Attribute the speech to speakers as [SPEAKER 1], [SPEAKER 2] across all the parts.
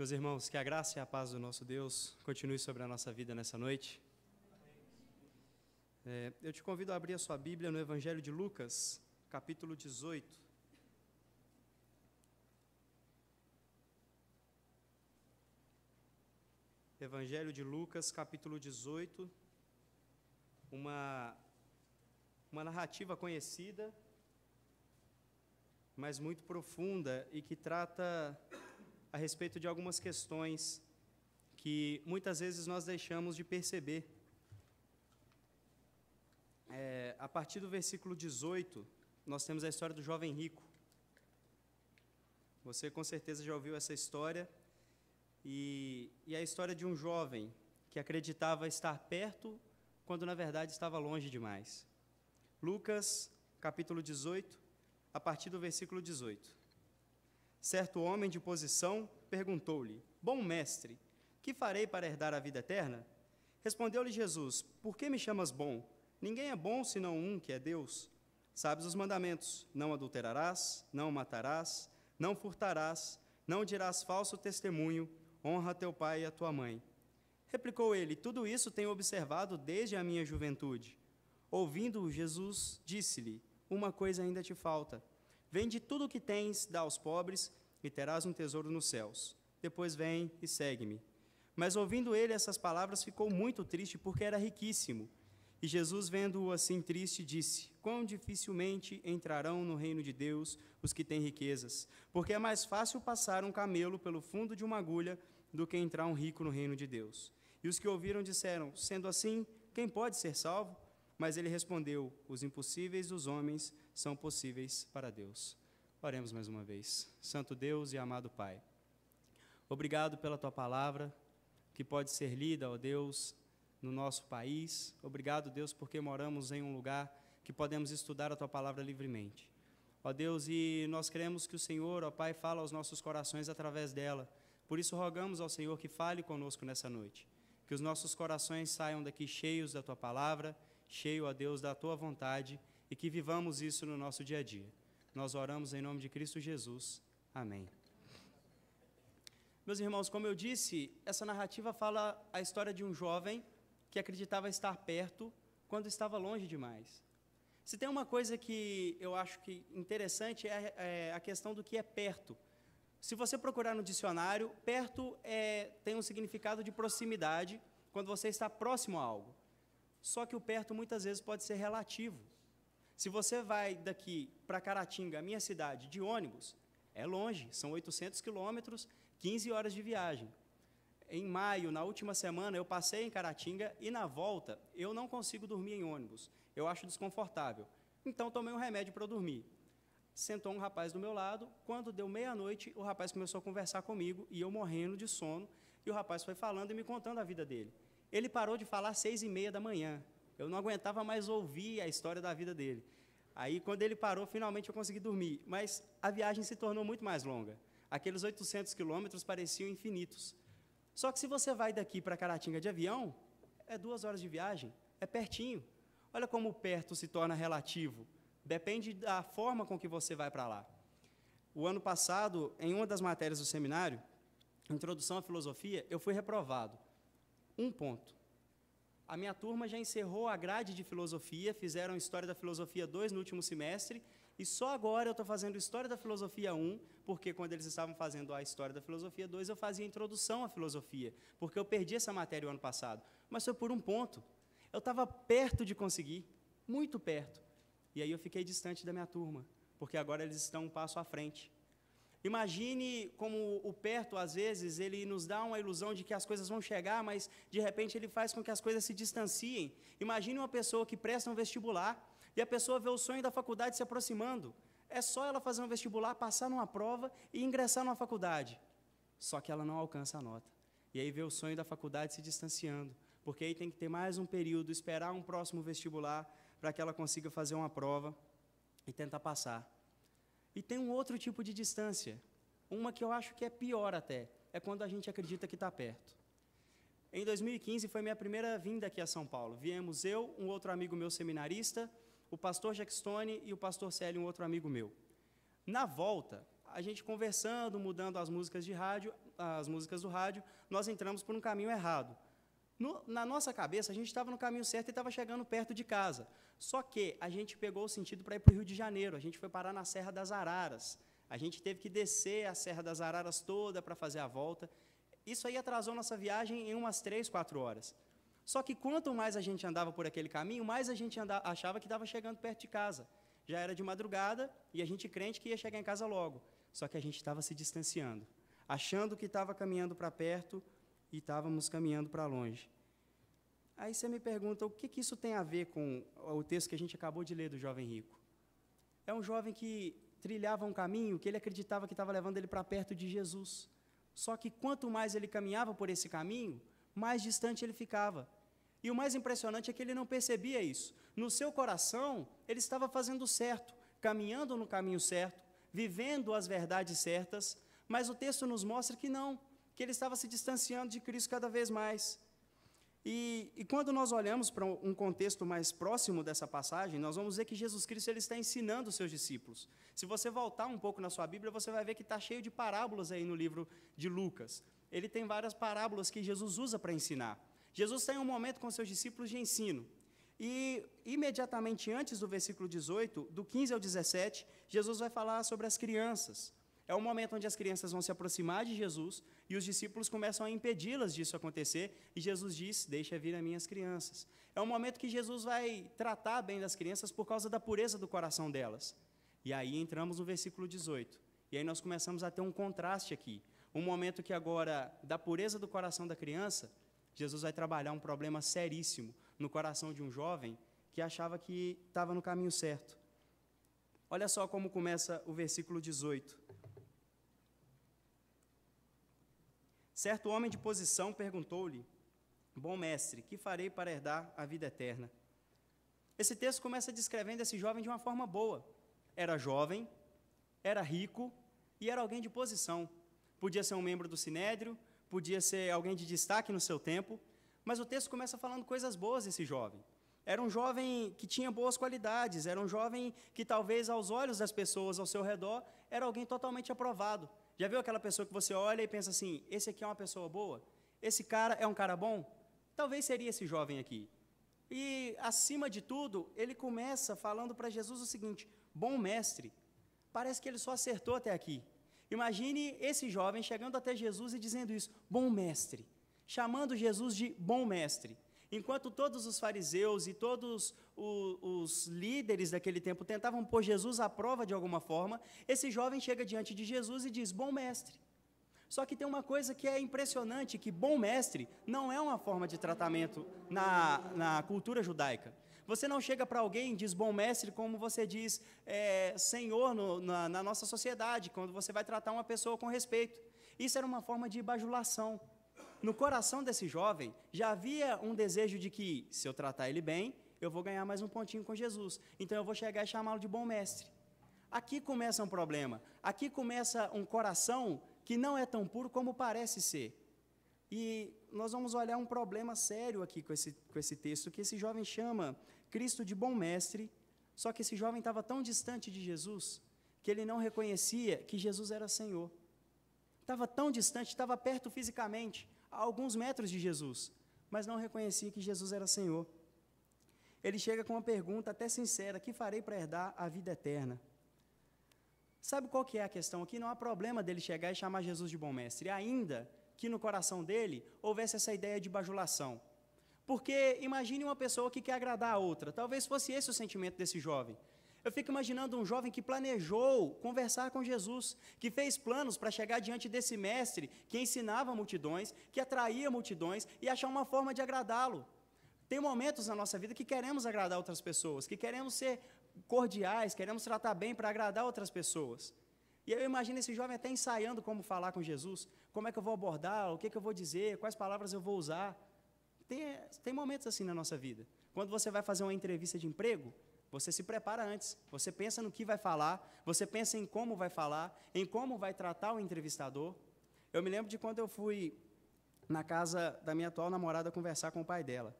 [SPEAKER 1] Meus irmãos, que a graça e a paz do nosso Deus continue sobre a nossa vida nessa noite. É, eu te convido a abrir a sua Bíblia no Evangelho de Lucas, capítulo 18. Evangelho de Lucas, capítulo 18, uma, uma narrativa conhecida, mas muito profunda e que trata a respeito de algumas questões que muitas vezes nós deixamos de perceber. É, a partir do versículo 18, nós temos a história do jovem rico. Você com certeza já ouviu essa história. E, e a história de um jovem que acreditava estar perto quando na verdade estava longe demais. Lucas, capítulo 18, a partir do versículo 18. Certo homem de posição perguntou-lhe: Bom mestre, que farei para herdar a vida eterna? Respondeu-lhe Jesus: Por que me chamas bom? Ninguém é bom senão um que é Deus. Sabes os mandamentos: Não adulterarás, não matarás, não furtarás, não dirás falso testemunho, honra teu pai e a tua mãe. Replicou ele: Tudo isso tenho observado desde a minha juventude. Ouvindo-o, Jesus disse-lhe: Uma coisa ainda te falta. Vende tudo o que tens, dá aos pobres, e terás um tesouro nos céus. Depois vem e segue-me. Mas ouvindo ele essas palavras, ficou muito triste, porque era riquíssimo. E Jesus, vendo-o assim triste, disse: Quão dificilmente entrarão no reino de Deus os que têm riquezas, porque é mais fácil passar um camelo pelo fundo de uma agulha do que entrar um rico no reino de Deus. E os que ouviram disseram: Sendo assim, quem pode ser salvo? Mas ele respondeu: Os impossíveis dos homens são possíveis para Deus. Oremos mais uma vez. Santo Deus e amado Pai, obrigado pela tua palavra que pode ser lida, ó Deus, no nosso país. Obrigado, Deus, porque moramos em um lugar que podemos estudar a tua palavra livremente. Ó Deus, e nós queremos que o Senhor, ó Pai, fale aos nossos corações através dela. Por isso rogamos ao Senhor que fale conosco nessa noite. Que os nossos corações saiam daqui cheios da tua palavra cheio a Deus da tua vontade e que vivamos isso no nosso dia a dia. Nós oramos em nome de Cristo Jesus. Amém. Meus irmãos, como eu disse, essa narrativa fala a história de um jovem que acreditava estar perto quando estava longe demais. Se tem uma coisa que eu acho que interessante é, é a questão do que é perto. Se você procurar no dicionário, perto é, tem um significado de proximidade, quando você está próximo a algo. Só que o perto muitas vezes pode ser relativo. Se você vai daqui para Caratinga, a minha cidade, de ônibus, é longe, são 800 quilômetros, 15 horas de viagem. Em maio, na última semana, eu passei em Caratinga e na volta eu não consigo dormir em ônibus. Eu acho desconfortável. Então tomei um remédio para dormir. Sentou um rapaz do meu lado. Quando deu meia-noite, o rapaz começou a conversar comigo e eu morrendo de sono. E o rapaz foi falando e me contando a vida dele. Ele parou de falar às seis e meia da manhã. Eu não aguentava mais ouvir a história da vida dele. Aí, quando ele parou, finalmente eu consegui dormir. Mas a viagem se tornou muito mais longa. Aqueles 800 quilômetros pareciam infinitos. Só que se você vai daqui para Caratinga de avião, é duas horas de viagem, é pertinho. Olha como perto se torna relativo. Depende da forma com que você vai para lá. O ano passado, em uma das matérias do seminário, Introdução à Filosofia, eu fui reprovado um ponto. A minha turma já encerrou a grade de filosofia, fizeram História da Filosofia 2 no último semestre, e só agora eu estou fazendo História da Filosofia 1, porque quando eles estavam fazendo a História da Filosofia 2, eu fazia Introdução à Filosofia, porque eu perdi essa matéria o ano passado. Mas foi por um ponto. Eu estava perto de conseguir, muito perto. E aí eu fiquei distante da minha turma, porque agora eles estão um passo à frente. Imagine como o perto, às vezes, ele nos dá uma ilusão de que as coisas vão chegar, mas de repente ele faz com que as coisas se distanciem. Imagine uma pessoa que presta um vestibular e a pessoa vê o sonho da faculdade se aproximando. É só ela fazer um vestibular, passar numa prova e ingressar numa faculdade. Só que ela não alcança a nota. E aí vê o sonho da faculdade se distanciando, porque aí tem que ter mais um período, esperar um próximo vestibular para que ela consiga fazer uma prova e tentar passar. E tem um outro tipo de distância, uma que eu acho que é pior até, é quando a gente acredita que está perto. Em 2015 foi minha primeira vinda aqui a São Paulo. Viemos eu, um outro amigo meu seminarista, o pastor Jack Stone e o pastor Célio, um outro amigo meu. Na volta, a gente conversando, mudando as músicas de rádio, as músicas do rádio, nós entramos por um caminho errado. No, na nossa cabeça, a gente estava no caminho certo e estava chegando perto de casa. Só que a gente pegou o sentido para ir para o Rio de Janeiro, a gente foi parar na Serra das Araras. A gente teve que descer a Serra das Araras toda para fazer a volta. Isso aí atrasou nossa viagem em umas três, quatro horas. Só que quanto mais a gente andava por aquele caminho, mais a gente andava, achava que estava chegando perto de casa. Já era de madrugada e a gente crente que ia chegar em casa logo. Só que a gente estava se distanciando, achando que estava caminhando para perto e estávamos caminhando para longe. Aí você me pergunta o que, que isso tem a ver com o texto que a gente acabou de ler do jovem rico. É um jovem que trilhava um caminho que ele acreditava que estava levando ele para perto de Jesus. Só que quanto mais ele caminhava por esse caminho, mais distante ele ficava. E o mais impressionante é que ele não percebia isso. No seu coração, ele estava fazendo certo, caminhando no caminho certo, vivendo as verdades certas, mas o texto nos mostra que não, que ele estava se distanciando de Cristo cada vez mais. E, e quando nós olhamos para um contexto mais próximo dessa passagem, nós vamos ver que Jesus Cristo ele está ensinando os seus discípulos. Se você voltar um pouco na sua Bíblia, você vai ver que está cheio de parábolas aí no livro de Lucas. Ele tem várias parábolas que Jesus usa para ensinar. Jesus tem um momento com seus discípulos de ensino. E imediatamente antes do versículo 18, do 15 ao 17, Jesus vai falar sobre as crianças é um momento onde as crianças vão se aproximar de Jesus e os discípulos começam a impedi-las disso acontecer, e Jesus diz: Deixa vir as minhas crianças. É um momento que Jesus vai tratar bem das crianças por causa da pureza do coração delas. E aí entramos no versículo 18. E aí nós começamos a ter um contraste aqui. Um momento que agora, da pureza do coração da criança, Jesus vai trabalhar um problema seríssimo no coração de um jovem que achava que estava no caminho certo. Olha só como começa o versículo 18. Certo homem de posição perguntou-lhe: Bom mestre, que farei para herdar a vida eterna? Esse texto começa descrevendo esse jovem de uma forma boa. Era jovem, era rico e era alguém de posição. Podia ser um membro do sinédrio, podia ser alguém de destaque no seu tempo, mas o texto começa falando coisas boas desse jovem. Era um jovem que tinha boas qualidades, era um jovem que talvez aos olhos das pessoas ao seu redor era alguém totalmente aprovado, já viu aquela pessoa que você olha e pensa assim: esse aqui é uma pessoa boa? Esse cara é um cara bom? Talvez seria esse jovem aqui. E, acima de tudo, ele começa falando para Jesus o seguinte: bom mestre, parece que ele só acertou até aqui. Imagine esse jovem chegando até Jesus e dizendo isso: bom mestre, chamando Jesus de bom mestre. Enquanto todos os fariseus e todos os, os líderes daquele tempo tentavam pôr Jesus à prova de alguma forma, esse jovem chega diante de Jesus e diz: Bom mestre. Só que tem uma coisa que é impressionante, que bom mestre não é uma forma de tratamento na, na cultura judaica. Você não chega para alguém e diz bom mestre como você diz é, senhor no, na, na nossa sociedade, quando você vai tratar uma pessoa com respeito. Isso era uma forma de bajulação no coração desse jovem já havia um desejo de que, se eu tratar ele bem, eu vou ganhar mais um pontinho com Jesus. Então eu vou chegar e chamá-lo de bom mestre. Aqui começa um problema. Aqui começa um coração que não é tão puro como parece ser. E nós vamos olhar um problema sério aqui com esse, com esse texto, que esse jovem chama Cristo de bom mestre, só que esse jovem estava tão distante de Jesus que ele não reconhecia que Jesus era Senhor. Estava tão distante, estava perto fisicamente, a alguns metros de Jesus, mas não reconhecia que Jesus era Senhor. Ele chega com uma pergunta até sincera: que farei para herdar a vida eterna? Sabe qual que é a questão aqui? Não há problema dele chegar e chamar Jesus de bom mestre, ainda que no coração dele houvesse essa ideia de bajulação. Porque imagine uma pessoa que quer agradar a outra. Talvez fosse esse o sentimento desse jovem. Eu fico imaginando um jovem que planejou conversar com Jesus, que fez planos para chegar diante desse mestre que ensinava multidões, que atraía multidões e achar uma forma de agradá-lo. Tem momentos na nossa vida que queremos agradar outras pessoas, que queremos ser cordiais, queremos tratar bem para agradar outras pessoas. E eu imagino esse jovem até ensaiando como falar com Jesus, como é que eu vou abordar, o que, é que eu vou dizer, quais palavras eu vou usar. Tem, tem momentos assim na nossa vida. Quando você vai fazer uma entrevista de emprego, você se prepara antes, você pensa no que vai falar, você pensa em como vai falar, em como vai tratar o entrevistador. Eu me lembro de quando eu fui na casa da minha atual namorada conversar com o pai dela.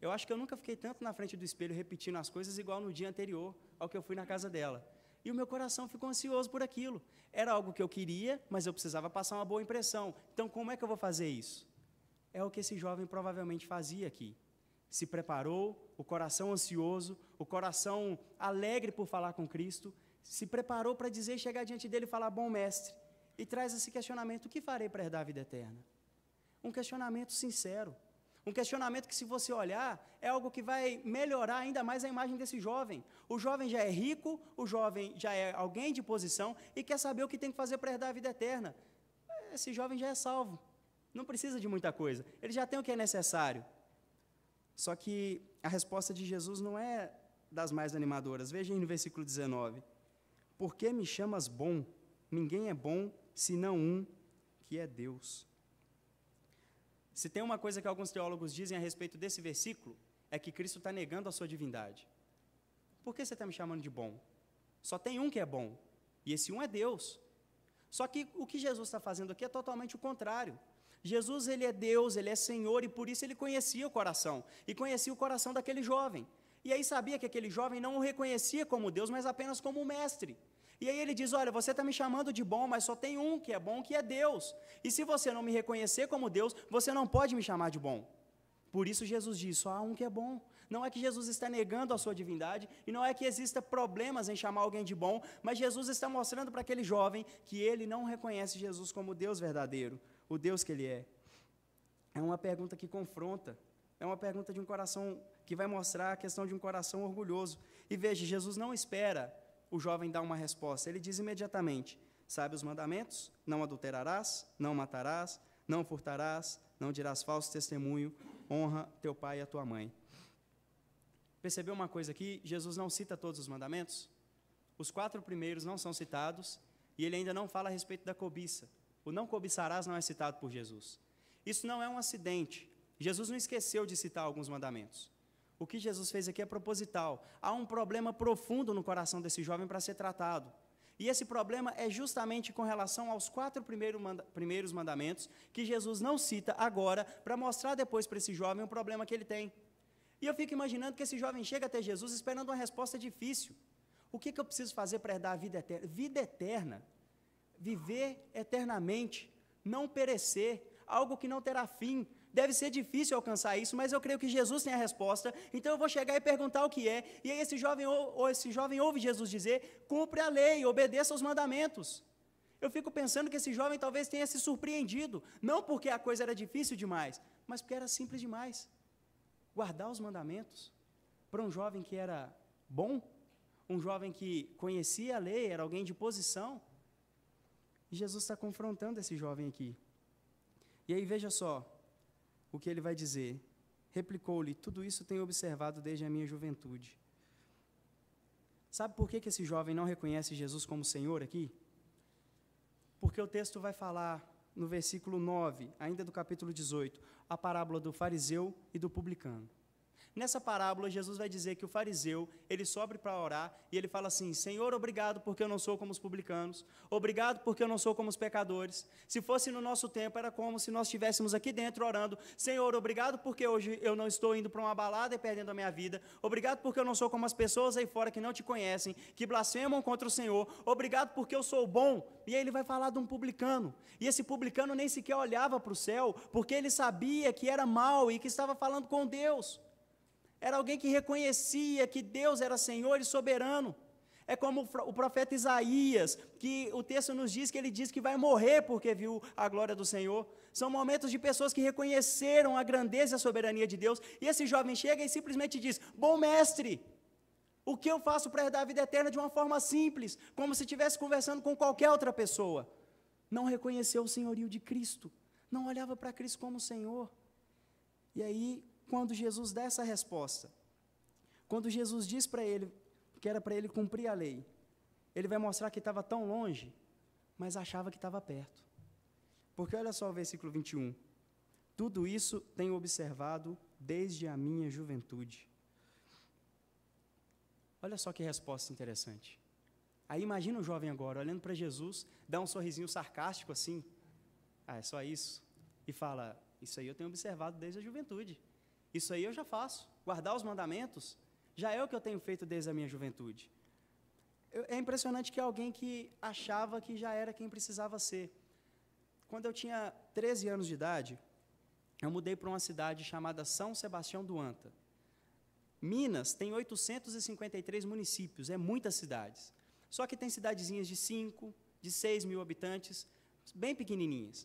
[SPEAKER 1] Eu acho que eu nunca fiquei tanto na frente do espelho repetindo as coisas igual no dia anterior ao que eu fui na casa dela. E o meu coração ficou ansioso por aquilo. Era algo que eu queria, mas eu precisava passar uma boa impressão. Então, como é que eu vou fazer isso? É o que esse jovem provavelmente fazia aqui se preparou, o coração ansioso, o coração alegre por falar com Cristo, se preparou para dizer, chegar diante dele e falar: Bom mestre, e traz esse questionamento: O que farei para herdar a vida eterna? Um questionamento sincero. Um questionamento que, se você olhar, é algo que vai melhorar ainda mais a imagem desse jovem. O jovem já é rico, o jovem já é alguém de posição e quer saber o que tem que fazer para herdar a vida eterna. Esse jovem já é salvo, não precisa de muita coisa, ele já tem o que é necessário. Só que a resposta de Jesus não é das mais animadoras. Vejam no versículo 19. Por que me chamas bom? Ninguém é bom senão um, que é Deus. Se tem uma coisa que alguns teólogos dizem a respeito desse versículo, é que Cristo está negando a sua divindade. Por que você está me chamando de bom? Só tem um que é bom, e esse um é Deus. Só que o que Jesus está fazendo aqui é totalmente o contrário. Jesus, ele é Deus, ele é Senhor e por isso ele conhecia o coração e conhecia o coração daquele jovem. E aí sabia que aquele jovem não o reconhecia como Deus, mas apenas como mestre. E aí ele diz: Olha, você está me chamando de bom, mas só tem um que é bom, que é Deus. E se você não me reconhecer como Deus, você não pode me chamar de bom. Por isso Jesus diz: só há um que é bom. Não é que Jesus está negando a sua divindade, e não é que exista problemas em chamar alguém de bom, mas Jesus está mostrando para aquele jovem que ele não reconhece Jesus como Deus verdadeiro o Deus que Ele é? É uma pergunta que confronta, é uma pergunta de um coração que vai mostrar a questão de um coração orgulhoso. E veja, Jesus não espera o jovem dar uma resposta, ele diz imediatamente: Sabe os mandamentos? Não adulterarás, não matarás, não furtarás, não dirás falso testemunho, honra teu pai e a tua mãe. Percebeu uma coisa aqui? Jesus não cita todos os mandamentos. Os quatro primeiros não são citados e ele ainda não fala a respeito da cobiça. O não cobiçarás não é citado por Jesus. Isso não é um acidente. Jesus não esqueceu de citar alguns mandamentos. O que Jesus fez aqui é proposital. Há um problema profundo no coração desse jovem para ser tratado. E esse problema é justamente com relação aos quatro primeiros mandamentos que Jesus não cita agora para mostrar depois para esse jovem o problema que ele tem. E eu fico imaginando que esse jovem chega até Jesus esperando uma resposta difícil. O que, que eu preciso fazer para herdar a vida eterna? Vida eterna viver eternamente, não perecer, algo que não terá fim. Deve ser difícil alcançar isso, mas eu creio que Jesus tem a resposta. Então eu vou chegar e perguntar o que é. E aí esse jovem, ou esse jovem ouve Jesus dizer: cumpre a lei, obedeça aos mandamentos. Eu fico pensando que esse jovem talvez tenha se surpreendido, não porque a coisa era difícil demais, mas porque era simples demais. Guardar os mandamentos para um jovem que era bom, um jovem que conhecia a lei, era alguém de posição, Jesus está confrontando esse jovem aqui. E aí veja só o que ele vai dizer. Replicou-lhe: Tudo isso tenho observado desde a minha juventude. Sabe por que, que esse jovem não reconhece Jesus como Senhor aqui? Porque o texto vai falar no versículo 9, ainda do capítulo 18, a parábola do fariseu e do publicano. Nessa parábola, Jesus vai dizer que o fariseu, ele sobe para orar e ele fala assim: Senhor, obrigado porque eu não sou como os publicanos, obrigado porque eu não sou como os pecadores. Se fosse no nosso tempo, era como se nós estivéssemos aqui dentro orando: Senhor, obrigado porque hoje eu não estou indo para uma balada e perdendo a minha vida, obrigado porque eu não sou como as pessoas aí fora que não te conhecem, que blasfemam contra o Senhor, obrigado porque eu sou bom. E aí ele vai falar de um publicano, e esse publicano nem sequer olhava para o céu, porque ele sabia que era mal e que estava falando com Deus. Era alguém que reconhecia que Deus era Senhor e soberano. É como o profeta Isaías, que o texto nos diz que ele diz que vai morrer porque viu a glória do Senhor. São momentos de pessoas que reconheceram a grandeza e a soberania de Deus. E esse jovem chega e simplesmente diz: Bom mestre, o que eu faço para herdar a vida eterna de uma forma simples, como se estivesse conversando com qualquer outra pessoa? Não reconheceu o senhorio de Cristo, não olhava para Cristo como Senhor. E aí quando Jesus dá essa resposta, quando Jesus diz para ele que era para ele cumprir a lei, ele vai mostrar que estava tão longe, mas achava que estava perto. Porque olha só o versículo 21. Tudo isso tenho observado desde a minha juventude. Olha só que resposta interessante. Aí imagina o um jovem agora olhando para Jesus, dá um sorrisinho sarcástico assim. Ah, é só isso. E fala: Isso aí eu tenho observado desde a juventude. Isso aí eu já faço. Guardar os mandamentos já é o que eu tenho feito desde a minha juventude. é impressionante que alguém que achava que já era quem precisava ser. Quando eu tinha 13 anos de idade, eu mudei para uma cidade chamada São Sebastião do Anta. Minas tem 853 municípios, é muitas cidades. Só que tem cidadezinhas de 5, de 6 mil habitantes, bem pequenininhas.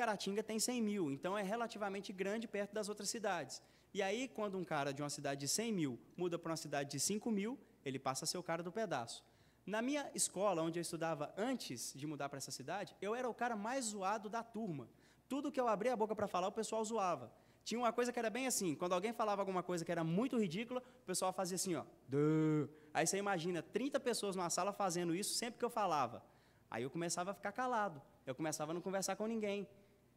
[SPEAKER 1] Caratinga tem 100 mil, então é relativamente grande perto das outras cidades. E aí, quando um cara de uma cidade de 100 mil muda para uma cidade de 5 mil, ele passa a ser o cara do pedaço. Na minha escola, onde eu estudava antes de mudar para essa cidade, eu era o cara mais zoado da turma. Tudo que eu abria a boca para falar, o pessoal zoava. Tinha uma coisa que era bem assim, quando alguém falava alguma coisa que era muito ridícula, o pessoal fazia assim, ó. Duh. Aí você imagina 30 pessoas numa sala fazendo isso sempre que eu falava. Aí eu começava a ficar calado, eu começava a não conversar com ninguém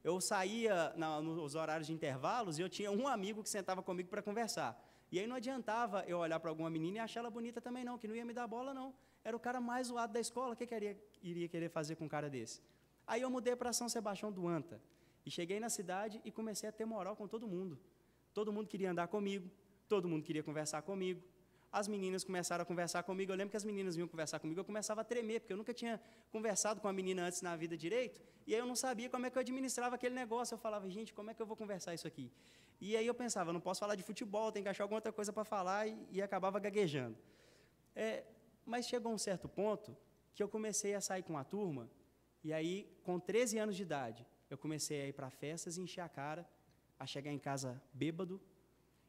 [SPEAKER 1] eu saía na, nos horários de intervalos e eu tinha um amigo que sentava comigo para conversar. E aí não adiantava eu olhar para alguma menina e achar ela bonita também, não, que não ia me dar bola, não. Era o cara mais zoado da escola, o que, que iria, iria querer fazer com um cara desse? Aí eu mudei para São Sebastião do Anta. E cheguei na cidade e comecei a ter moral com todo mundo. Todo mundo queria andar comigo, todo mundo queria conversar comigo, as meninas começaram a conversar comigo. Eu lembro que as meninas vinham conversar comigo, eu começava a tremer, porque eu nunca tinha conversado com a menina antes na vida direito, e aí eu não sabia como é que eu administrava aquele negócio. Eu falava, gente, como é que eu vou conversar isso aqui? E aí eu pensava, não posso falar de futebol, tem que achar alguma outra coisa para falar, e, e, acabava gaguejando. É, mas chegou um certo ponto que eu comecei a sair com a turma, e aí, com 13 anos de idade, eu comecei a ir para festas e encher a cara, a chegar em casa bêbado.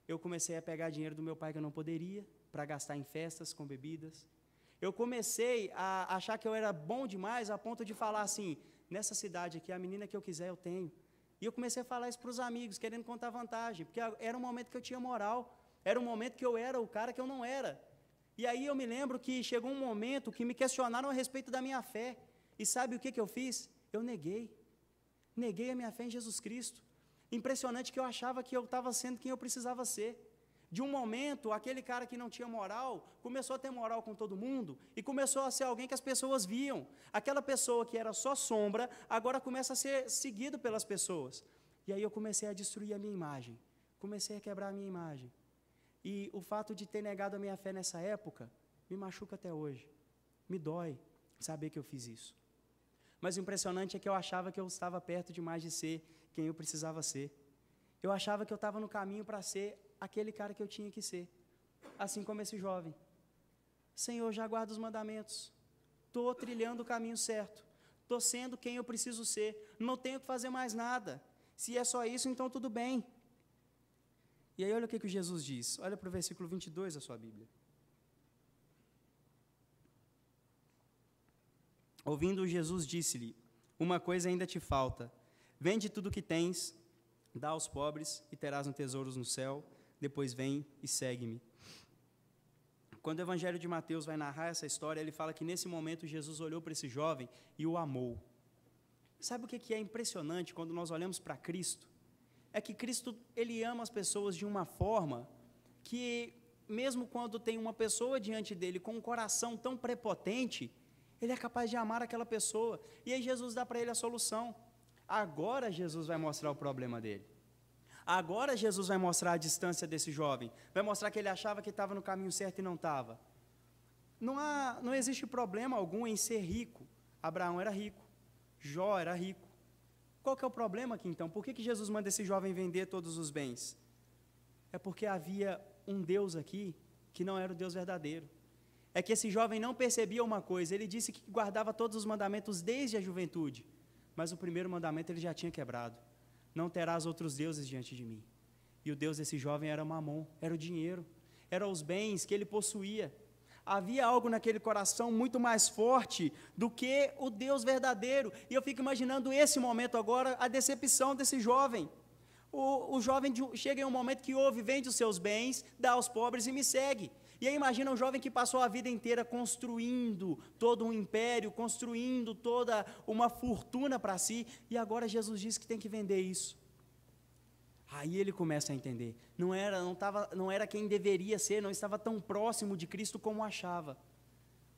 [SPEAKER 1] Eu comecei a pegar dinheiro do meu pai que eu não poderia, para gastar em festas com bebidas. Eu comecei a achar que eu era bom demais a ponto de falar assim: nessa cidade aqui, a menina que eu quiser eu tenho. E eu comecei a falar isso para os amigos, querendo contar vantagem, porque era um momento que eu tinha moral, era um momento que eu era o cara que eu não era. E aí eu me lembro que chegou um momento que me questionaram a respeito da minha fé. E sabe o que, que eu fiz? Eu neguei. Neguei a minha fé em Jesus Cristo. Impressionante que eu achava que eu estava sendo quem eu precisava ser. De um momento, aquele cara que não tinha moral começou a ter moral com todo mundo e começou a ser alguém que as pessoas viam. Aquela pessoa que era só sombra agora começa a ser seguido pelas pessoas. E aí eu comecei a destruir a minha imagem, comecei a quebrar a minha imagem. E o fato de ter negado a minha fé nessa época me machuca até hoje. Me dói saber que eu fiz isso. Mas o impressionante é que eu achava que eu estava perto demais de ser quem eu precisava ser. Eu achava que eu estava no caminho para ser aquele cara que eu tinha que ser, assim como esse jovem. Senhor, já guardo os mandamentos, estou trilhando o caminho certo, estou sendo quem eu preciso ser, não tenho que fazer mais nada. Se é só isso, então tudo bem. E aí, olha o que, que Jesus diz, olha para o versículo 22 da sua Bíblia. Ouvindo Jesus, disse-lhe: Uma coisa ainda te falta. Vende tudo o que tens, dá aos pobres e terás um tesouro no céu depois vem e segue-me. Quando o Evangelho de Mateus vai narrar essa história, ele fala que nesse momento Jesus olhou para esse jovem e o amou. Sabe o que é impressionante quando nós olhamos para Cristo? É que Cristo ele ama as pessoas de uma forma que, mesmo quando tem uma pessoa diante dele com um coração tão prepotente, ele é capaz de amar aquela pessoa. E aí Jesus dá para ele a solução. Agora Jesus vai mostrar o problema dele. Agora Jesus vai mostrar a distância desse jovem, vai mostrar que ele achava que estava no caminho certo e não estava. Não, há, não existe problema algum em ser rico. Abraão era rico, Jó era rico. Qual que é o problema aqui então? Por que, que Jesus manda esse jovem vender todos os bens? É porque havia um Deus aqui que não era o Deus verdadeiro. É que esse jovem não percebia uma coisa, ele disse que guardava todos os mandamentos desde a juventude, mas o primeiro mandamento ele já tinha quebrado. Não terás outros deuses diante de mim. E o Deus desse jovem era Mamon, era o dinheiro, eram os bens que ele possuía. Havia algo naquele coração muito mais forte do que o Deus verdadeiro. E eu fico imaginando esse momento agora, a decepção desse jovem. O, o jovem chega em um momento que ouve, vende os seus bens, dá aos pobres e me segue. E aí imagina um jovem que passou a vida inteira construindo todo um império, construindo toda uma fortuna para si, e agora Jesus diz que tem que vender isso. Aí ele começa a entender. Não era, não, tava, não era quem deveria ser, não estava tão próximo de Cristo como achava.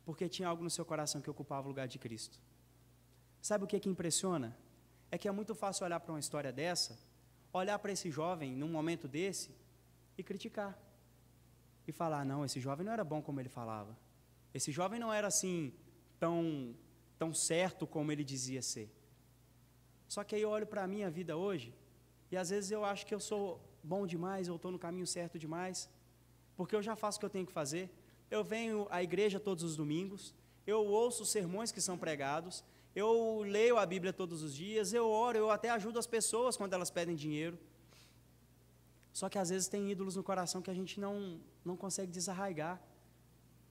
[SPEAKER 1] Porque tinha algo no seu coração que ocupava o lugar de Cristo. Sabe o que, é que impressiona? É que é muito fácil olhar para uma história dessa, olhar para esse jovem num momento desse e criticar e falar: não, esse jovem não era bom como ele falava. Esse jovem não era assim tão, tão certo como ele dizia ser. Só que aí eu olho para a minha vida hoje e às vezes eu acho que eu sou bom demais, eu estou no caminho certo demais, porque eu já faço o que eu tenho que fazer. Eu venho à igreja todos os domingos, eu ouço os sermões que são pregados, eu leio a Bíblia todos os dias, eu oro, eu até ajudo as pessoas quando elas pedem dinheiro. Só que às vezes tem ídolos no coração que a gente não, não consegue desarraigar.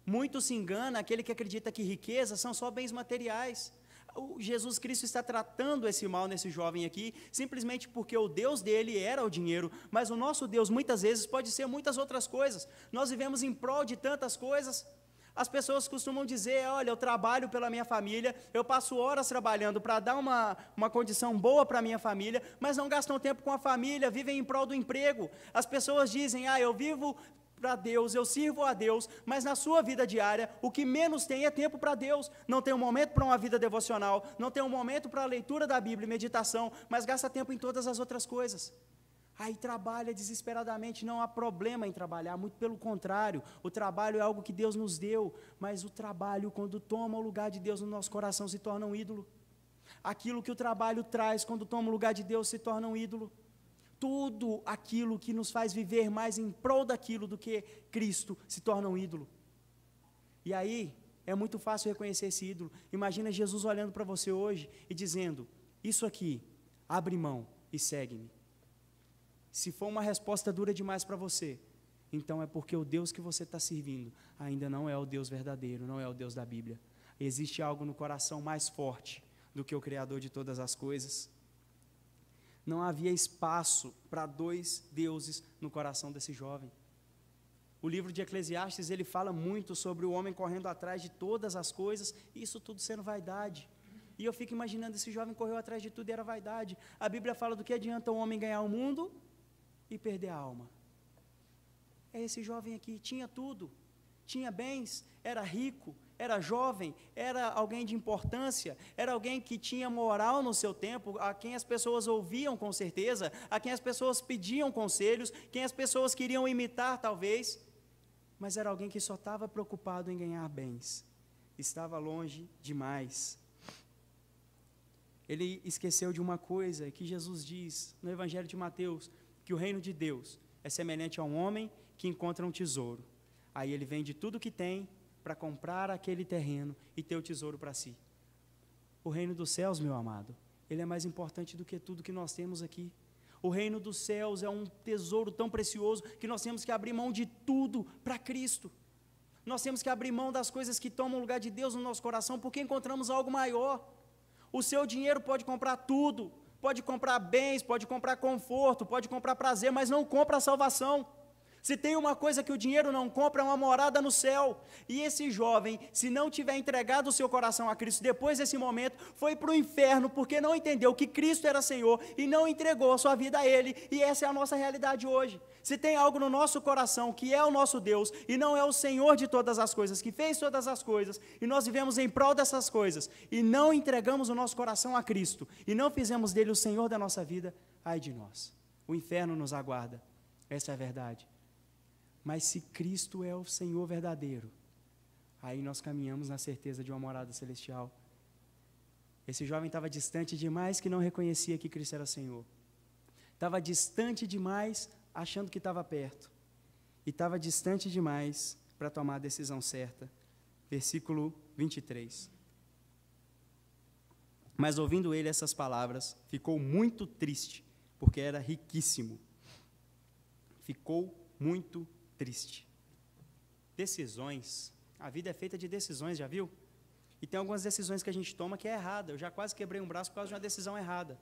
[SPEAKER 1] Muito se engana aquele que acredita que riquezas são só bens materiais. O Jesus Cristo está tratando esse mal nesse jovem aqui, simplesmente porque o Deus dele era o dinheiro, mas o nosso Deus muitas vezes pode ser muitas outras coisas. Nós vivemos em prol de tantas coisas, as pessoas costumam dizer: olha, eu trabalho pela minha família, eu passo horas trabalhando para dar uma, uma condição boa para a minha família, mas não gastam tempo com a família, vivem em prol do emprego. As pessoas dizem: ah, eu vivo para Deus, eu sirvo a Deus, mas na sua vida diária, o que menos tem é tempo para Deus. Não tem um momento para uma vida devocional, não tem um momento para a leitura da Bíblia e meditação, mas gasta tempo em todas as outras coisas. Aí trabalha desesperadamente, não há problema em trabalhar, muito pelo contrário, o trabalho é algo que Deus nos deu, mas o trabalho, quando toma o lugar de Deus no nosso coração, se torna um ídolo. Aquilo que o trabalho traz, quando toma o lugar de Deus, se torna um ídolo. Tudo aquilo que nos faz viver mais em prol daquilo do que Cristo se torna um ídolo. E aí, é muito fácil reconhecer esse ídolo. Imagina Jesus olhando para você hoje e dizendo: Isso aqui, abre mão e segue-me. Se for uma resposta dura demais para você, então é porque o Deus que você está servindo ainda não é o Deus verdadeiro, não é o Deus da Bíblia. Existe algo no coração mais forte do que o Criador de todas as coisas. Não havia espaço para dois deuses no coração desse jovem. O livro de Eclesiastes ele fala muito sobre o homem correndo atrás de todas as coisas, isso tudo sendo vaidade. E eu fico imaginando esse jovem correu atrás de tudo e era vaidade. A Bíblia fala do que adianta o homem ganhar o mundo e perder a alma. É esse jovem aqui, tinha tudo, tinha bens, era rico, era jovem, era alguém de importância, era alguém que tinha moral no seu tempo, a quem as pessoas ouviam com certeza, a quem as pessoas pediam conselhos, quem as pessoas queriam imitar talvez, mas era alguém que só estava preocupado em ganhar bens, estava longe demais. Ele esqueceu de uma coisa que Jesus diz no Evangelho de Mateus: que o reino de Deus é semelhante a um homem que encontra um tesouro. Aí ele vende tudo que tem para comprar aquele terreno e ter o tesouro para si. O reino dos céus, meu amado, ele é mais importante do que tudo que nós temos aqui. O reino dos céus é um tesouro tão precioso que nós temos que abrir mão de tudo para Cristo. Nós temos que abrir mão das coisas que tomam lugar de Deus no nosso coração, porque encontramos algo maior. O seu dinheiro pode comprar tudo, Pode comprar bens, pode comprar conforto, pode comprar prazer, mas não compra a salvação. Se tem uma coisa que o dinheiro não compra, é uma morada no céu. E esse jovem, se não tiver entregado o seu coração a Cristo depois desse momento, foi para o inferno porque não entendeu que Cristo era Senhor e não entregou a sua vida a Ele. E essa é a nossa realidade hoje. Se tem algo no nosso coração que é o nosso Deus e não é o Senhor de todas as coisas, que fez todas as coisas, e nós vivemos em prol dessas coisas, e não entregamos o nosso coração a Cristo, e não fizemos dele o Senhor da nossa vida, ai de nós. O inferno nos aguarda. Essa é a verdade. Mas se Cristo é o Senhor verdadeiro, aí nós caminhamos na certeza de uma morada celestial. Esse jovem estava distante demais que não reconhecia que Cristo era Senhor. Estava distante demais achando que estava perto. E estava distante demais para tomar a decisão certa. Versículo 23. Mas ouvindo ele essas palavras, ficou muito triste, porque era riquíssimo. Ficou muito triste triste. Decisões. A vida é feita de decisões, já viu? E tem algumas decisões que a gente toma que é errada. Eu já quase quebrei um braço por causa de uma decisão errada.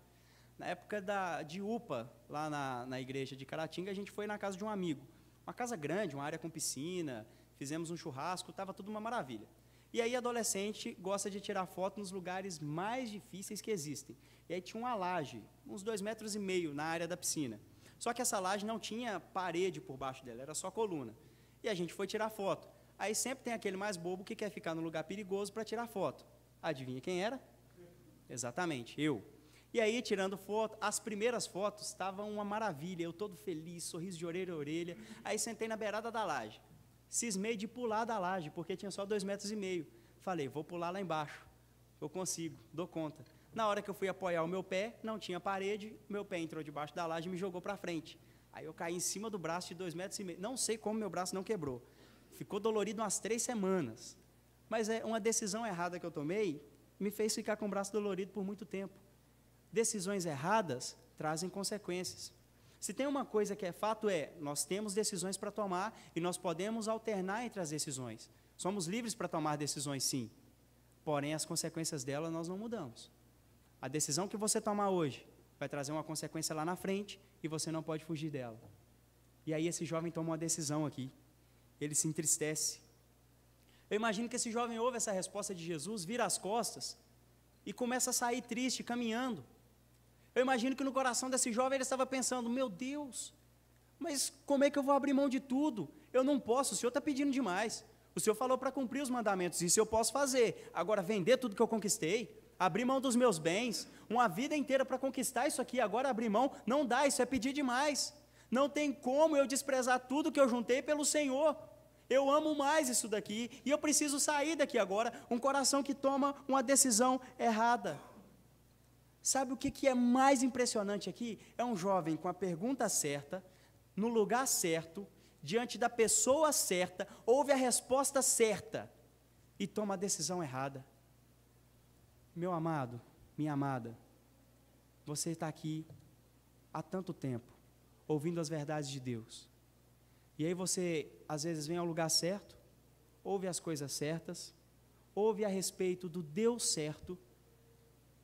[SPEAKER 1] Na época da, de UPA, lá na, na igreja de Caratinga, a gente foi na casa de um amigo. Uma casa grande, uma área com piscina, fizemos um churrasco, estava tudo uma maravilha. E aí, adolescente gosta de tirar foto nos lugares mais difíceis que existem. E aí tinha uma laje, uns dois metros e meio na área da piscina. Só que essa laje não tinha parede por baixo dela, era só coluna. E a gente foi tirar foto. Aí sempre tem aquele mais bobo que quer ficar num lugar perigoso para tirar foto. Adivinha quem era? Exatamente, eu. E aí, tirando foto, as primeiras fotos estavam uma maravilha, eu todo feliz, sorriso de orelha a orelha. Aí sentei na beirada da laje. Cismei de pular da laje, porque tinha só dois metros e meio. Falei, vou pular lá embaixo. Eu consigo, dou conta. Na hora que eu fui apoiar o meu pé, não tinha parede, meu pé entrou debaixo da laje e me jogou para frente. Aí eu caí em cima do braço de dois metros e meio. Não sei como meu braço não quebrou. Ficou dolorido umas três semanas. Mas é uma decisão errada que eu tomei me fez ficar com o braço dolorido por muito tempo. Decisões erradas trazem consequências. Se tem uma coisa que é fato é, nós temos decisões para tomar e nós podemos alternar entre as decisões. Somos livres para tomar decisões, sim. Porém, as consequências dela nós não mudamos. A decisão que você tomar hoje vai trazer uma consequência lá na frente e você não pode fugir dela. E aí esse jovem toma uma decisão aqui. Ele se entristece. Eu imagino que esse jovem ouve essa resposta de Jesus, vira as costas e começa a sair triste, caminhando. Eu imagino que no coração desse jovem ele estava pensando: meu Deus, mas como é que eu vou abrir mão de tudo? Eu não posso, o senhor está pedindo demais. O senhor falou para cumprir os mandamentos, isso eu posso fazer. Agora, vender tudo que eu conquistei, abrir mão dos meus bens, uma vida inteira para conquistar isso aqui, agora abrir mão, não dá, isso é pedir demais. Não tem como eu desprezar tudo que eu juntei pelo Senhor. Eu amo mais isso daqui e eu preciso sair daqui agora. Um coração que toma uma decisão errada. Sabe o que, que é mais impressionante aqui? É um jovem com a pergunta certa, no lugar certo, diante da pessoa certa, ouve a resposta certa e toma a decisão errada. Meu amado, minha amada, você está aqui há tanto tempo, ouvindo as verdades de Deus. E aí você, às vezes, vem ao lugar certo, ouve as coisas certas, ouve a respeito do Deus certo,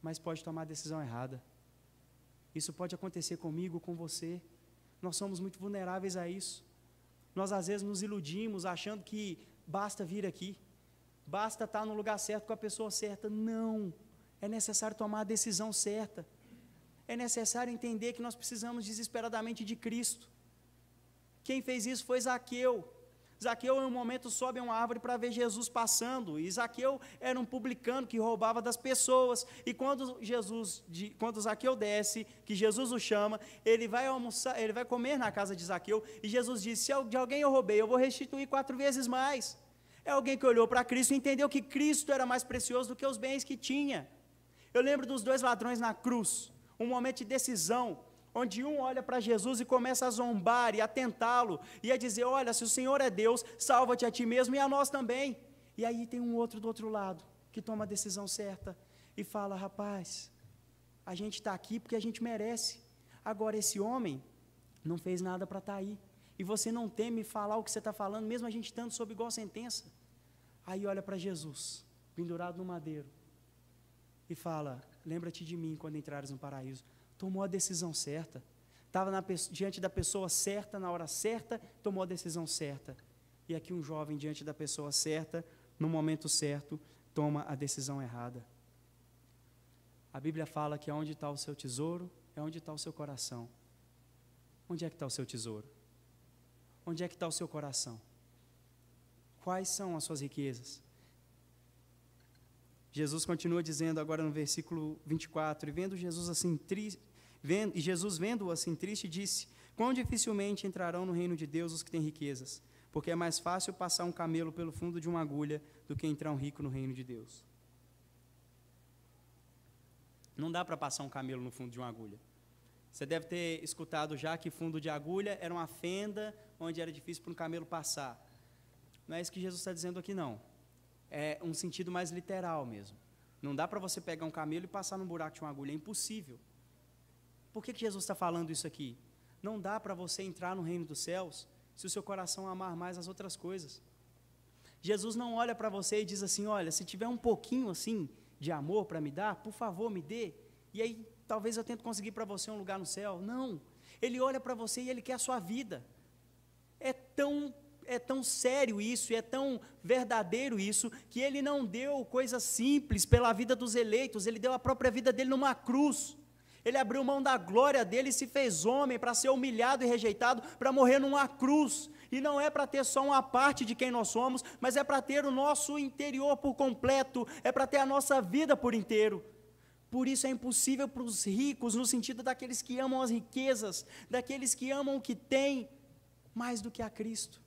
[SPEAKER 1] mas pode tomar a decisão errada. Isso pode acontecer comigo, com você. Nós somos muito vulneráveis a isso. Nós, às vezes, nos iludimos achando que basta vir aqui, basta estar no lugar certo com a pessoa certa. Não! é necessário tomar a decisão certa. É necessário entender que nós precisamos desesperadamente de Cristo. Quem fez isso foi Zaqueu. Zaqueu, em um momento, sobe uma árvore para ver Jesus passando. E Zaqueu era um publicano que roubava das pessoas. E quando Jesus, quando Zaqueu desce, que Jesus o chama, ele vai almoçar, ele vai comer na casa de Zaqueu. E Jesus diz: Se de alguém eu roubei, eu vou restituir quatro vezes mais. É alguém que olhou para Cristo e entendeu que Cristo era mais precioso do que os bens que tinha. Eu lembro dos dois ladrões na cruz, um momento de decisão, onde um olha para Jesus e começa a zombar e a tentá-lo, e a dizer: Olha, se o Senhor é Deus, salva-te a ti mesmo e a nós também. E aí tem um outro do outro lado, que toma a decisão certa e fala: Rapaz, a gente está aqui porque a gente merece. Agora, esse homem não fez nada para estar tá aí. E você não teme falar o que você está falando, mesmo a gente estando sob igual sentença. Aí olha para Jesus, pendurado no madeiro, e fala: Lembra-te de mim quando entrares no paraíso. Tomou a decisão certa. Estava diante da pessoa certa, na hora certa, tomou a decisão certa. E aqui um jovem diante da pessoa certa, no momento certo, toma a decisão errada. A Bíblia fala que onde está o seu tesouro, é onde está o seu coração. Onde é que está o seu tesouro? Onde é que está o seu coração? Quais são as suas riquezas? Jesus continua dizendo agora no versículo 24, e vendo Jesus assim triste, e Jesus vendo-o assim triste, disse: Quão dificilmente entrarão no reino de Deus os que têm riquezas, porque é mais fácil passar um camelo pelo fundo de uma agulha do que entrar um rico no reino de Deus. Não dá para passar um camelo no fundo de uma agulha. Você deve ter escutado já que fundo de agulha era uma fenda onde era difícil para um camelo passar. Não é isso que Jesus está dizendo aqui, não é, um sentido mais literal mesmo. Não dá para você pegar um camelo e passar num buraco de uma agulha, é impossível. Por que, que Jesus está falando isso aqui? Não dá para você entrar no reino dos céus se o seu coração amar mais as outras coisas. Jesus não olha para você e diz assim: olha, se tiver um pouquinho assim de amor para me dar, por favor, me dê. E aí talvez eu tente conseguir para você um lugar no céu. Não. Ele olha para você e ele quer a sua vida. É tão é tão sério isso, e é tão verdadeiro isso, que ele não deu coisas simples pela vida dos eleitos, ele deu a própria vida dele numa cruz. Ele abriu mão da glória dele e se fez homem para ser humilhado e rejeitado, para morrer numa cruz. E não é para ter só uma parte de quem nós somos, mas é para ter o nosso interior por completo, é para ter a nossa vida por inteiro. Por isso é impossível para os ricos, no sentido daqueles que amam as riquezas, daqueles que amam o que têm, mais do que a Cristo.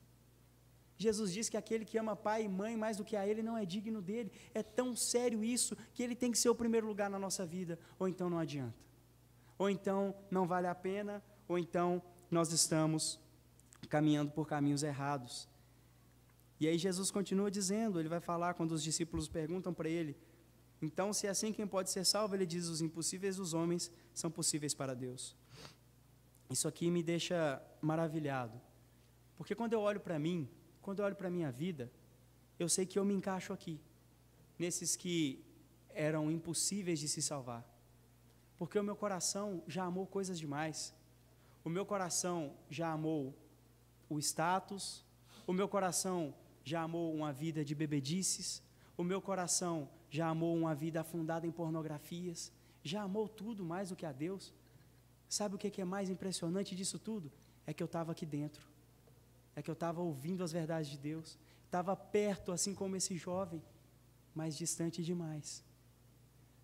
[SPEAKER 1] Jesus diz que aquele que ama pai e mãe mais do que a ele não é digno dele. É tão sério isso que ele tem que ser o primeiro lugar na nossa vida, ou então não adianta. Ou então não vale a pena, ou então nós estamos caminhando por caminhos errados. E aí Jesus continua dizendo, ele vai falar quando os discípulos perguntam para ele: "Então, se é assim quem pode ser salvo?" Ele diz: "Os impossíveis dos homens são possíveis para Deus." Isso aqui me deixa maravilhado. Porque quando eu olho para mim, quando eu olho para a minha vida, eu sei que eu me encaixo aqui, nesses que eram impossíveis de se salvar. Porque o meu coração já amou coisas demais. O meu coração já amou o status, o meu coração já amou uma vida de bebedices, o meu coração já amou uma vida afundada em pornografias, já amou tudo mais do que a Deus. Sabe o que é, é mais impressionante disso tudo? É que eu estava aqui dentro é que eu estava ouvindo as verdades de Deus, estava perto, assim como esse jovem, mas distante demais.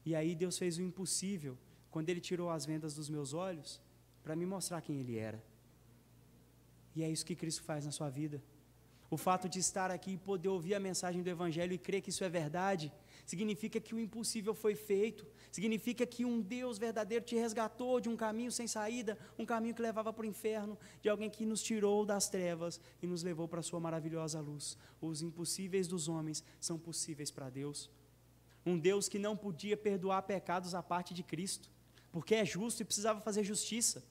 [SPEAKER 1] E aí Deus fez o impossível quando Ele tirou as vendas dos meus olhos para me mostrar quem Ele era. E é isso que Cristo faz na sua vida. O fato de estar aqui e poder ouvir a mensagem do Evangelho e crer que isso é verdade significa que o impossível foi feito, significa que um Deus verdadeiro te resgatou de um caminho sem saída, um caminho que levava para o inferno, de alguém que nos tirou das trevas e nos levou para a sua maravilhosa luz. Os impossíveis dos homens são possíveis para Deus. Um Deus que não podia perdoar pecados à parte de Cristo, porque é justo e precisava fazer justiça.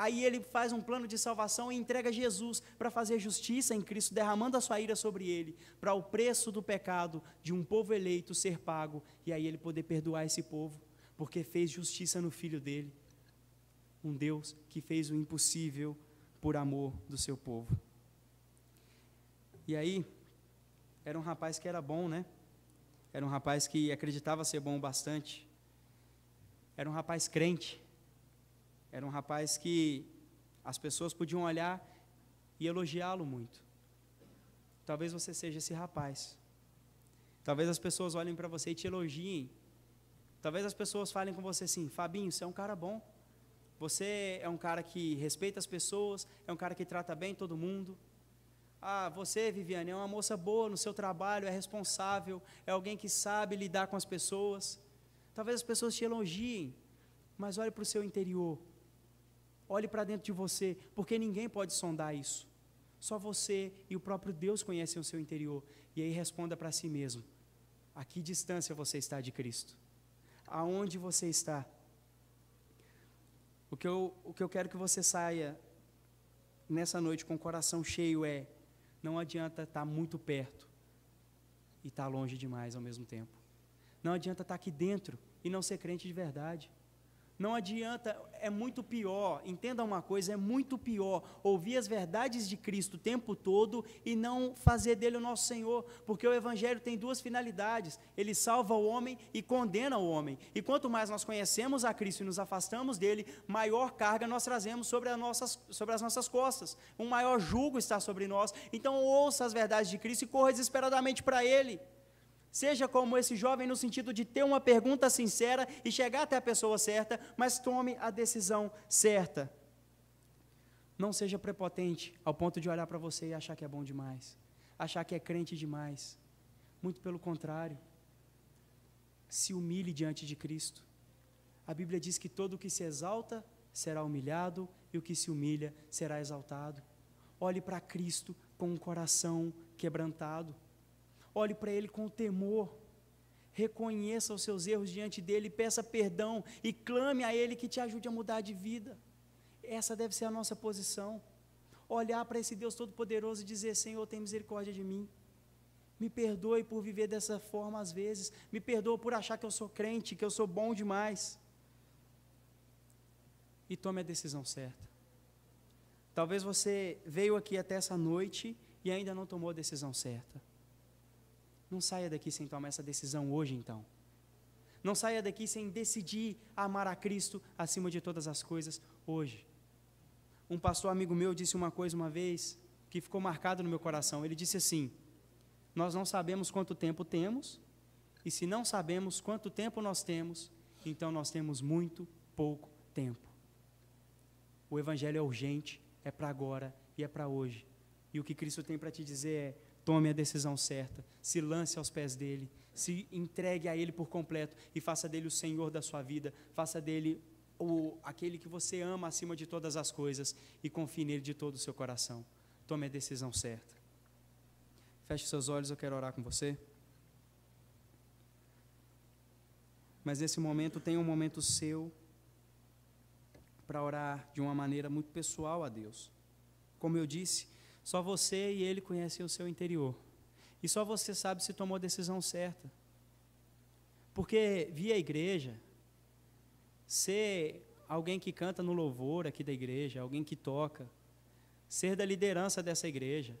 [SPEAKER 1] Aí ele faz um plano de salvação e entrega Jesus para fazer justiça em Cristo, derramando a sua ira sobre ele, para o preço do pecado de um povo eleito ser pago, e aí ele poder perdoar esse povo, porque fez justiça no filho dele. Um Deus que fez o impossível por amor do seu povo. E aí, era um rapaz que era bom, né? Era um rapaz que acreditava ser bom bastante. Era um rapaz crente. Era um rapaz que as pessoas podiam olhar e elogiá-lo muito. Talvez você seja esse rapaz. Talvez as pessoas olhem para você e te elogiem. Talvez as pessoas falem com você assim: Fabinho, você é um cara bom. Você é um cara que respeita as pessoas, é um cara que trata bem todo mundo. Ah, você, Viviane, é uma moça boa no seu trabalho, é responsável, é alguém que sabe lidar com as pessoas. Talvez as pessoas te elogiem, mas olhe para o seu interior Olhe para dentro de você, porque ninguém pode sondar isso. Só você e o próprio Deus conhecem o seu interior. E aí responda para si mesmo: a que distância você está de Cristo? Aonde você está? O que eu, o que eu quero que você saia nessa noite com o coração cheio é: não adianta estar tá muito perto e estar tá longe demais ao mesmo tempo. Não adianta estar tá aqui dentro e não ser crente de verdade. Não adianta, é muito pior. Entenda uma coisa, é muito pior ouvir as verdades de Cristo o tempo todo e não fazer dele o nosso Senhor, porque o evangelho tem duas finalidades. Ele salva o homem e condena o homem. E quanto mais nós conhecemos a Cristo e nos afastamos dele, maior carga nós trazemos sobre as nossas, sobre as nossas costas. Um maior jugo está sobre nós. Então ouça as verdades de Cristo e corra desesperadamente para ele. Seja como esse jovem no sentido de ter uma pergunta sincera e chegar até a pessoa certa, mas tome a decisão certa. Não seja prepotente ao ponto de olhar para você e achar que é bom demais, achar que é crente demais. Muito pelo contrário. Se humilhe diante de Cristo. A Bíblia diz que todo o que se exalta será humilhado e o que se humilha será exaltado. Olhe para Cristo com um coração quebrantado. Olhe para Ele com temor. Reconheça os seus erros diante dele, peça perdão e clame a Ele que te ajude a mudar de vida. Essa deve ser a nossa posição. Olhar para esse Deus Todo-Poderoso e dizer: Senhor, tem misericórdia de mim. Me perdoe por viver dessa forma às vezes. Me perdoe por achar que eu sou crente, que eu sou bom demais. E tome a decisão certa. Talvez você veio aqui até essa noite e ainda não tomou a decisão certa. Não saia daqui sem tomar essa decisão hoje, então. Não saia daqui sem decidir amar a Cristo acima de todas as coisas hoje. Um pastor amigo meu disse uma coisa uma vez que ficou marcado no meu coração. Ele disse assim: Nós não sabemos quanto tempo temos, e se não sabemos quanto tempo nós temos, então nós temos muito pouco tempo. O evangelho é urgente, é para agora e é para hoje. E o que Cristo tem para te dizer é: tome a decisão certa, se lance aos pés dele, se entregue a ele por completo e faça dele o Senhor da sua vida, faça dele o, aquele que você ama acima de todas as coisas e confie nele de todo o seu coração. Tome a decisão certa. Feche seus olhos, eu quero orar com você. Mas nesse momento tem um momento seu para orar de uma maneira muito pessoal a Deus. Como eu disse, só você e ele conhecem o seu interior. E só você sabe se tomou a decisão certa. Porque via a igreja, ser alguém que canta no louvor aqui da igreja, alguém que toca, ser da liderança dessa igreja,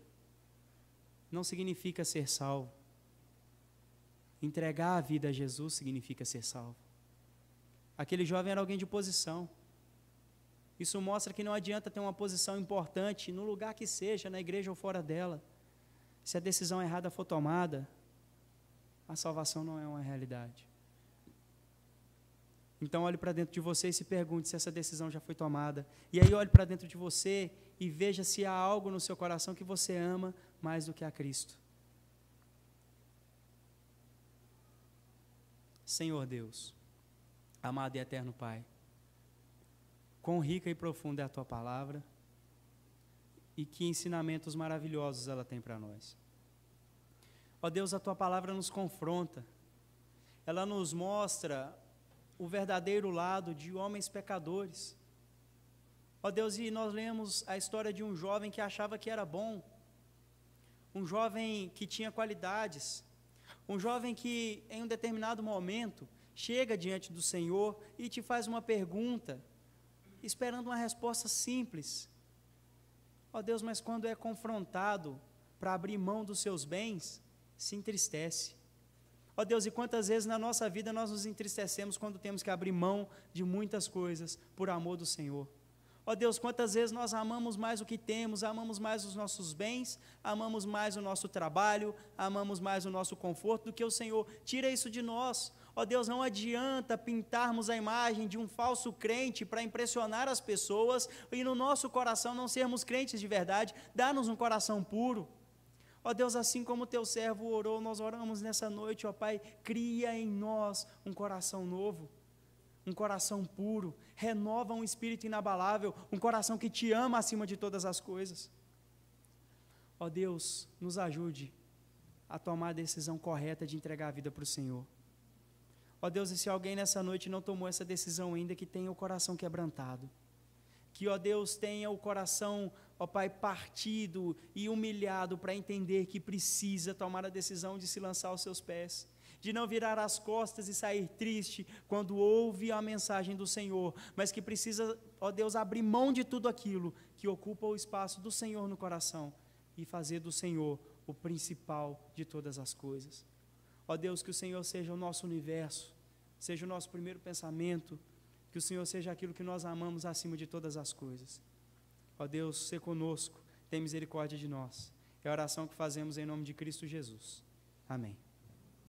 [SPEAKER 1] não significa ser salvo. Entregar a vida a Jesus significa ser salvo. Aquele jovem era alguém de posição. Isso mostra que não adianta ter uma posição importante no lugar que seja, na igreja ou fora dela. Se a decisão errada for tomada, a salvação não é uma realidade. Então olhe para dentro de você e se pergunte se essa decisão já foi tomada. E aí olhe para dentro de você e veja se há algo no seu coração que você ama mais do que a Cristo. Senhor Deus, amado e eterno Pai. Quão rica e profunda é a tua palavra e que ensinamentos maravilhosos ela tem para nós. Ó Deus, a tua palavra nos confronta, ela nos mostra o verdadeiro lado de homens pecadores. Ó Deus, e nós lemos a história de um jovem que achava que era bom, um jovem que tinha qualidades, um jovem que em um determinado momento chega diante do Senhor e te faz uma pergunta esperando uma resposta simples. Ó oh Deus, mas quando é confrontado para abrir mão dos seus bens, se entristece. Ó oh Deus, e quantas vezes na nossa vida nós nos entristecemos quando temos que abrir mão de muitas coisas por amor do Senhor. Ó oh Deus, quantas vezes nós amamos mais o que temos, amamos mais os nossos bens, amamos mais o nosso trabalho, amamos mais o nosso conforto do que o Senhor. Tira isso de nós, Ó oh, Deus, não adianta pintarmos a imagem de um falso crente para impressionar as pessoas e no nosso coração não sermos crentes de verdade. Dá-nos um coração puro. Ó oh, Deus, assim como teu servo orou, nós oramos nessa noite, ó oh, Pai, cria em nós um coração novo um coração puro, renova um espírito inabalável, um coração que te ama acima de todas as coisas. Ó oh Deus, nos ajude a tomar a decisão correta de entregar a vida para o Senhor. Ó Deus, e se alguém nessa noite não tomou essa decisão ainda, que tenha o coração quebrantado. Que, ó Deus, tenha o coração, ó Pai, partido e humilhado para entender que precisa tomar a decisão de se lançar aos seus pés de não virar as costas e sair triste quando ouve a mensagem do Senhor, mas que precisa, ó Deus, abrir mão de tudo aquilo que ocupa o espaço do Senhor no coração e fazer do Senhor o principal de todas as coisas. Ó Deus, que o Senhor seja o nosso universo, seja o nosso primeiro pensamento, que o Senhor seja aquilo que nós amamos acima de todas as coisas. Ó Deus, se conosco, tem misericórdia de nós. É a oração que fazemos em nome de Cristo Jesus. Amém.